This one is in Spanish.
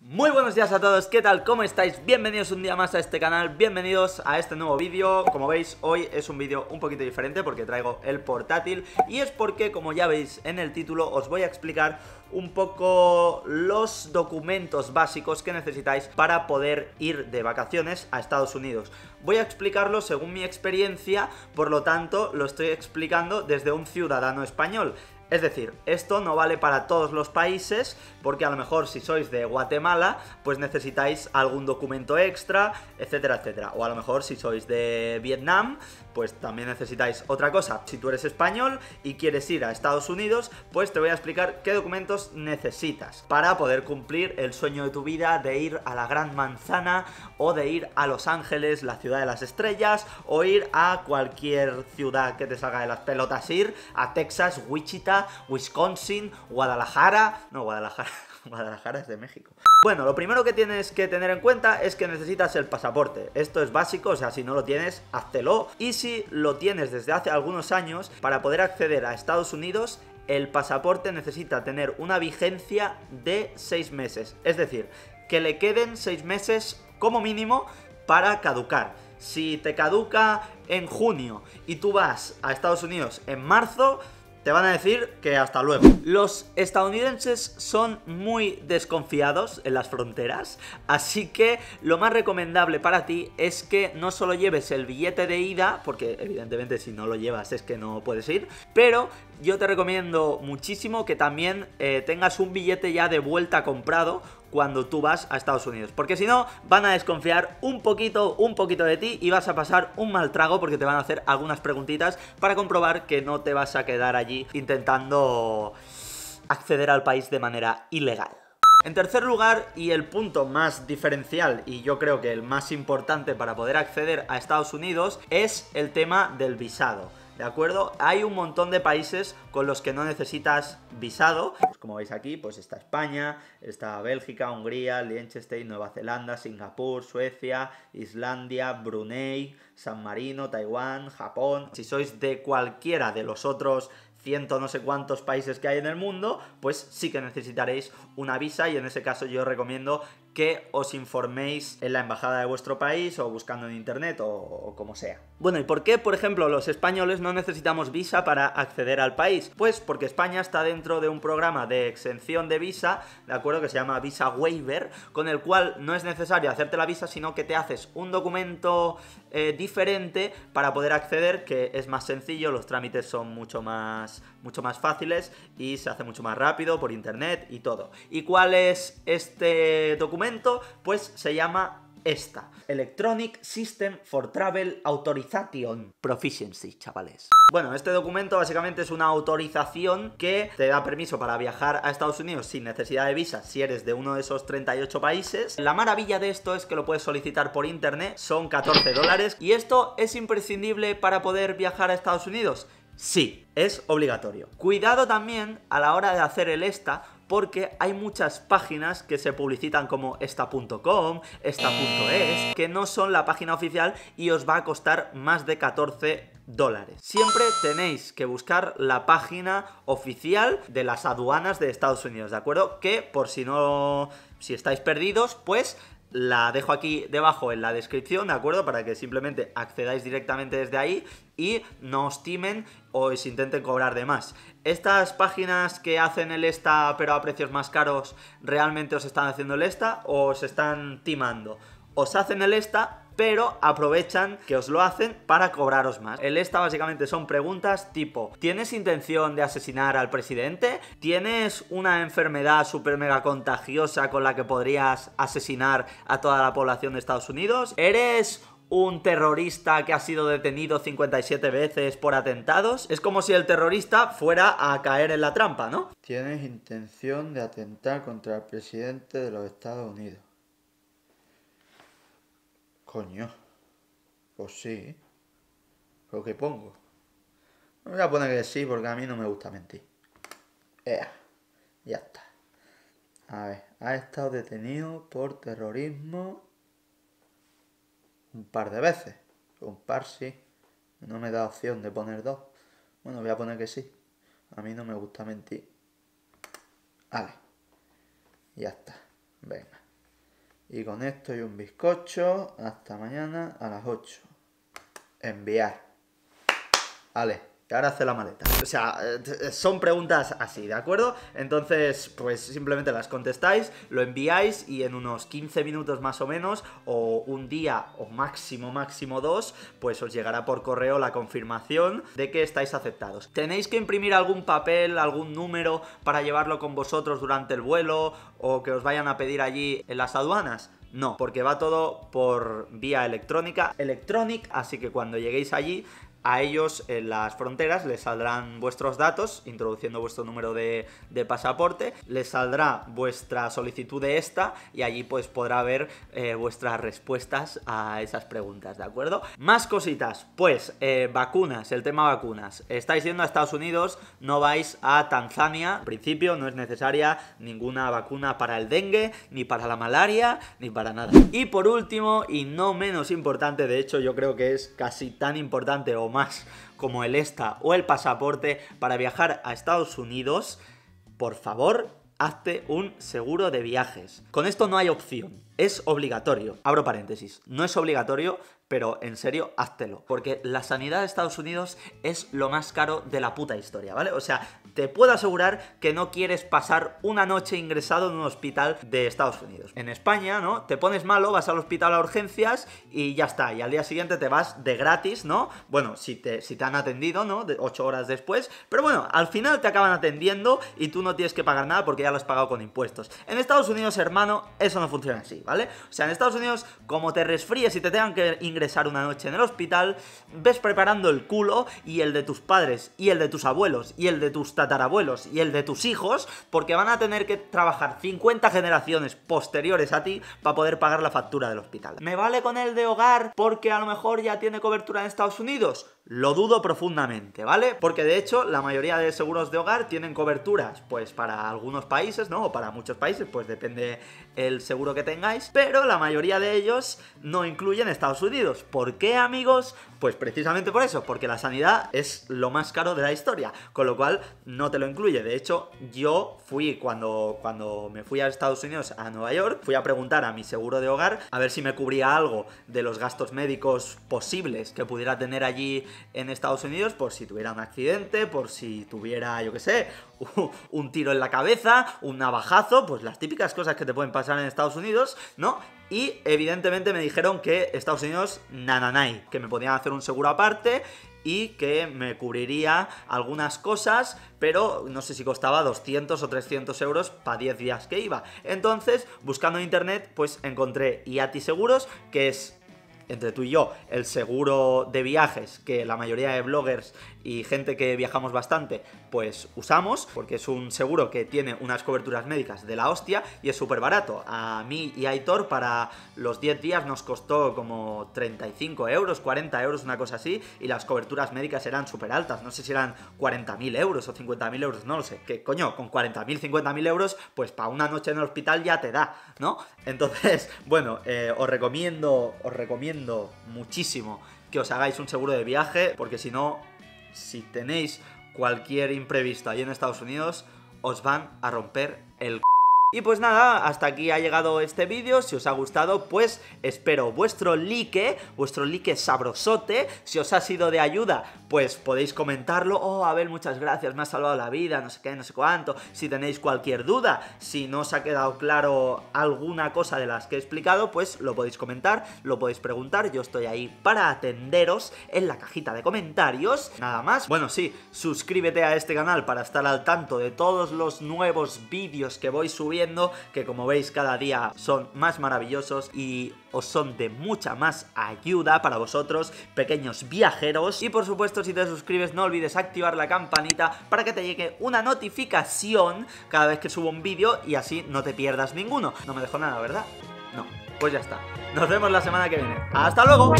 Muy buenos días a todos, ¿qué tal? ¿Cómo estáis? Bienvenidos un día más a este canal, bienvenidos a este nuevo vídeo Como veis, hoy es un vídeo un poquito diferente porque traigo el portátil Y es porque, como ya veis en el título, os voy a explicar un poco los documentos básicos que necesitáis para poder ir de vacaciones a Estados Unidos. Voy a explicarlo según mi experiencia, por lo tanto lo estoy explicando desde un ciudadano español. Es decir, esto no vale para todos los países, porque a lo mejor si sois de Guatemala, pues necesitáis algún documento extra, etcétera, etcétera. O a lo mejor si sois de Vietnam, pues también necesitáis otra cosa. Si tú eres español y quieres ir a Estados Unidos, pues te voy a explicar qué documentos necesitas para poder cumplir el sueño de tu vida de ir a la Gran Manzana o de ir a Los Ángeles, la ciudad de las estrellas, o ir a cualquier ciudad que te salga de las pelotas, ir a Texas, Wichita, Wisconsin, Guadalajara. No, Guadalajara. Guadalajara es de México. Bueno, lo primero que tienes que tener en cuenta es que necesitas el pasaporte. Esto es básico, o sea, si no lo tienes, háztelo. Y si lo tienes desde hace algunos años, para poder acceder a Estados Unidos, el pasaporte necesita tener una vigencia de 6 meses. Es decir, que le queden 6 meses como mínimo para caducar. Si te caduca en junio y tú vas a Estados Unidos en marzo, te van a decir que hasta luego. Los estadounidenses son muy desconfiados en las fronteras, así que lo más recomendable para ti es que no solo lleves el billete de ida, porque evidentemente si no lo llevas es que no puedes ir, pero yo te recomiendo muchísimo que también eh, tengas un billete ya de vuelta comprado cuando tú vas a Estados Unidos. Porque si no, van a desconfiar un poquito, un poquito de ti y vas a pasar un mal trago porque te van a hacer algunas preguntitas para comprobar que no te vas a quedar allí intentando acceder al país de manera ilegal. En tercer lugar, y el punto más diferencial, y yo creo que el más importante para poder acceder a Estados Unidos, es el tema del visado. ¿de acuerdo? Hay un montón de países con los que no necesitas visado. Pues como veis aquí, pues está España, está Bélgica, Hungría, Liechtenstein, Nueva Zelanda, Singapur, Suecia, Islandia, Brunei, San Marino, Taiwán, Japón. Si sois de cualquiera de los otros ciento no sé cuántos países que hay en el mundo, pues sí que necesitaréis una visa y en ese caso yo recomiendo que os informéis en la embajada de vuestro país o buscando en internet o, como sea. Bueno, ¿y por qué, por ejemplo, los españoles no necesitamos visa para acceder al país? Pues porque España está dentro de un programa de exención de visa, de acuerdo, que se llama Visa Waiver, con el cual no es necesario hacerte la visa, sino que te haces un documento eh, diferente para poder acceder, que es más sencillo, los trámites son mucho más, mucho más fáciles y se hace mucho más rápido por internet y todo. ¿Y cuál es este documento? pues se llama esta. Electronic System for Travel Authorization Proficiency, chavales. Bueno, este documento básicamente es una autorización que te da permiso para viajar a Estados Unidos sin necesidad de visa si eres de uno de esos 38 países. La maravilla de esto es que lo puedes solicitar por internet, son 14 dólares y esto es imprescindible para poder viajar a Estados Unidos. Sí, es obligatorio. Cuidado también a la hora de hacer el esta, porque hay muchas páginas que se publicitan como esta.com, esta.es, que no son la página oficial y os va a costar más de 14 dólares. Siempre tenéis que buscar la página oficial de las aduanas de Estados Unidos, ¿de acuerdo? Que por si no, si estáis perdidos, pues la dejo aquí debajo en la descripción, ¿de acuerdo? Para que simplemente accedáis directamente desde ahí y no os timen o os intenten cobrar de más. ¿Estas páginas que hacen el esta pero a precios más caros realmente os están haciendo el esta o os están timando? Os hacen el esta pero aprovechan que os lo hacen para cobraros más. El esta básicamente son preguntas tipo, ¿tienes intención de asesinar al presidente? ¿Tienes una enfermedad súper mega contagiosa con la que podrías asesinar a toda la población de Estados Unidos? ¿Eres un terrorista que ha sido detenido 57 veces por atentados. Es como si el terrorista fuera a caer en la trampa, ¿no? Tienes intención de atentar contra el presidente de los Estados Unidos. Coño. Pues sí. Lo pues que pongo? voy a poner que sí porque a mí no me gusta mentir. Ya está. A ver, ha estado detenido por terrorismo un par de veces. Un par sí. No me da opción de poner dos. Bueno, voy a poner que sí. A mí no me gusta mentir. Vale. Ya está. Venga. Y con esto y un bizcocho, hasta mañana a las 8. Enviar. ¡Ale! que ahora hace la maleta. O sea, eh, son preguntas así, ¿de acuerdo? Entonces, pues simplemente las contestáis, lo enviáis y en unos 15 minutos más o menos, o un día, o máximo, máximo dos, pues os llegará por correo la confirmación de que estáis aceptados. Tenéis que imprimir algún papel, algún número para llevarlo con vosotros durante el vuelo o que os vayan a pedir allí en las aduanas. No, porque va todo por vía electrónica, electronic, así que cuando lleguéis allí a ellos en las fronteras les saldrán vuestros datos, introduciendo vuestro número de, pasaporte, les saldrá vuestra solicitud de esta y allí pues podrá ver eh, vuestras respuestas a esas preguntas, ¿de acuerdo? Más cositas, pues eh, vacunas, el tema vacunas. Estáis yendo a Estados Unidos, no vais a Tanzania, en principio no es necesaria ninguna vacuna para el dengue, ni para la malaria, ni para nada. Y por último, y no menos importante, de hecho yo creo que es casi tan importante o más como el ESTA o el pasaporte para viajar a Estados Unidos, por favor, hazte un seguro de viajes. Con esto no hay opción es obligatorio. Abro paréntesis. No es obligatorio, pero en serio, háztelo. Porque la sanidad de Estados Unidos es lo más caro de la puta historia, ¿vale? O sea, te puedo asegurar que no quieres pasar una noche ingresado en un hospital de Estados Unidos. En España, ¿no? Te pones malo, vas al hospital a urgencias y ya está. Y al día siguiente te vas de gratis, ¿no? Bueno, si te, si te han atendido, ¿no? De ocho horas después. Pero bueno, al final te acaban atendiendo y tú no tienes que pagar nada porque ya lo has pagado con impuestos. En Estados Unidos, hermano, eso no funciona así. ¿vale? O sea, en Estados Unidos, como te resfríes y te tengan que ingresar una noche en el hospital, ves preparando el culo y el de tus padres, y el de tus abuelos, y el de tus tatarabuelos, y el de tus hijos, porque van a tener que trabajar 50 generaciones posteriores a ti para poder pagar la factura del hospital. ¿Me vale con el de hogar porque a lo mejor ya tiene cobertura en Estados Unidos? Lo dudo profundamente, ¿vale? Porque de hecho la mayoría de seguros de hogar tienen coberturas, pues para algunos países, ¿no? O para muchos países, pues depende el seguro que tengáis, pero la mayoría de ellos no incluyen Estados Unidos. ¿Por qué, amigos? Pues precisamente por eso, porque la sanidad es lo más caro de la historia, con lo cual no te lo incluye. De hecho, yo fui cuando, cuando me fui a Estados Unidos, a Nueva York, fui a preguntar a mi seguro de hogar a ver si me cubría algo de los gastos médicos posibles que pudiera tener allí en Estados Unidos, por si tuviera un accidente, por si tuviera, yo qué sé, un tiro en la cabeza, un navajazo, pues las típicas cosas que te pueden pasar pasar en Estados Unidos, ¿no? Y evidentemente me dijeron que Estados Unidos, nananay, que me podían hacer un seguro aparte y que me cubriría algunas cosas, pero no sé si costaba 200 o 300 euros para 10 días que iba. Entonces, buscando en internet, pues encontré IATI Seguros, que es entre tú y yo, el seguro de viajes que la mayoría de bloggers y gente que viajamos bastante pues usamos, porque es un seguro que tiene unas coberturas médicas de la hostia y es súper barato. A mí y a Aitor para los 10 días nos costó como 35 euros, 40 euros, una cosa así, y las coberturas médicas eran súper altas, no sé si eran 40.000 euros o 50.000 euros, no lo sé, que coño, con 40.000, 50.000 euros, pues para una noche en el hospital ya te da, ¿no? Entonces, bueno, eh, os recomiendo, os recomiendo muchísimo que os hagáis un seguro de viaje, porque si no, si tenéis cualquier imprevisto ahí en Estados Unidos, os van a romper el y pues nada, hasta aquí ha llegado este vídeo, si os ha gustado pues espero vuestro like, vuestro like sabrosote, si os ha sido de ayuda pues podéis comentarlo, oh Abel muchas gracias, me ha salvado la vida, no sé qué, no sé cuánto, si tenéis cualquier duda, si no os ha quedado claro alguna cosa de las que he explicado pues lo podéis comentar, lo podéis preguntar, yo estoy ahí para atenderos en la cajita de comentarios, nada más, bueno sí, suscríbete a este canal para estar al tanto de todos los nuevos vídeos que voy subiendo que como veis cada día son más maravillosos y os son de mucha más ayuda para vosotros, pequeños viajeros. Y por supuesto, si te suscribes, no olvides activar la campanita para que te llegue una notificación cada vez que subo un vídeo y así no te pierdas ninguno. No me dejo nada, ¿verdad? No. Pues ya está. Nos vemos la semana que viene. ¡Hasta luego!